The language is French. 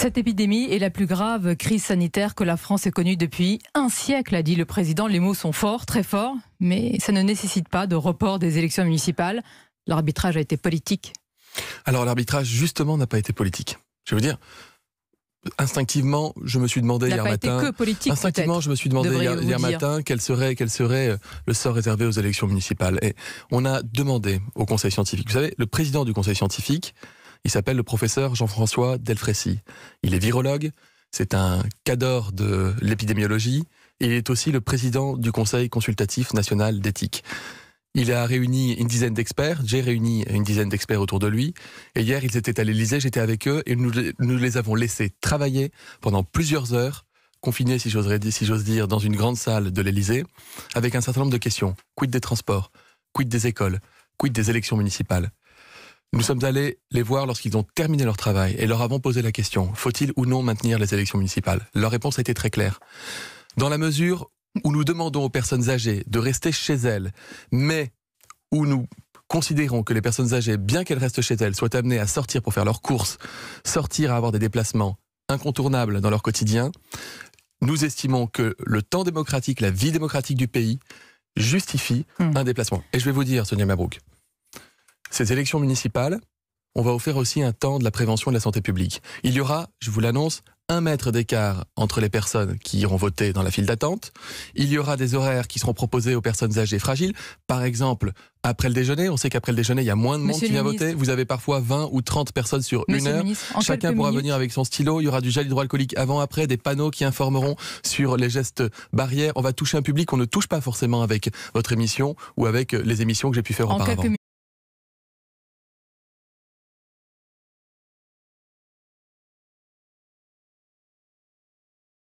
Cette épidémie est la plus grave crise sanitaire que la France ait connue depuis un siècle, a dit le président. Les mots sont forts, très forts, mais ça ne nécessite pas de report des élections municipales. L'arbitrage a été politique. Alors l'arbitrage, justement, n'a pas été politique. Je veux dire, instinctivement, je me suis demandé hier matin. politique, instinctivement, je me suis demandé hier, matin quel serait, quel serait euh, le sort réservé aux élections municipales. Et on a demandé au Conseil scientifique. Vous savez, le président du Conseil scientifique il s'appelle le professeur Jean-François Delfrécy. Il est virologue, c'est un cadre de l'épidémiologie et il est aussi le président du Conseil consultatif national d'éthique. Il a réuni une dizaine d'experts, j'ai réuni une dizaine d'experts autour de lui, et hier ils étaient à l'Élysée, j'étais avec eux, et nous, les avons laissés travailler pendant plusieurs heures, confinés si j'ose dire, dans une grande salle de l'Élysée avec un certain nombre de questions. Quid des transports Quid des écoles Quid des élections municipales nous sommes allés les voir lorsqu'ils ont terminé leur travail et leur avons posé la question, faut-il ou non maintenir les élections municipales Leur réponse a été très claire. Dans la mesure où nous demandons aux personnes âgées de rester chez elles, mais où nous considérons que les personnes âgées, bien qu'elles restent chez elles, soient amenées à sortir pour faire leurs courses, sortir à avoir des déplacements incontournables dans leur quotidien, nous estimons que le temps démocratique, la vie démocratique du pays, justifie hmm. un déplacement. Et je vais vous dire, Sonia Mabrouk, ces élections municipales, on va offrir aussi un temps de la prévention de la santé publique. Il y aura, je vous l'annonce, un mètre d'écart entre les personnes qui iront voter dans la file d'attente. Il y aura des horaires qui seront proposés aux personnes âgées fragiles. Par exemple, après le déjeuner, on sait qu'après le déjeuner, il y a moins de monde qui vient voter. Vous avez parfois 20 ou 30 personnes sur une heure. Chacun pourra venir avec son stylo. Il y aura du gel hydroalcoolique avant, après, des panneaux qui informeront sur les gestes barrières. On va toucher un public qu'on ne touche pas forcément avec votre émission ou avec les émissions que j'ai pu faire auparavant.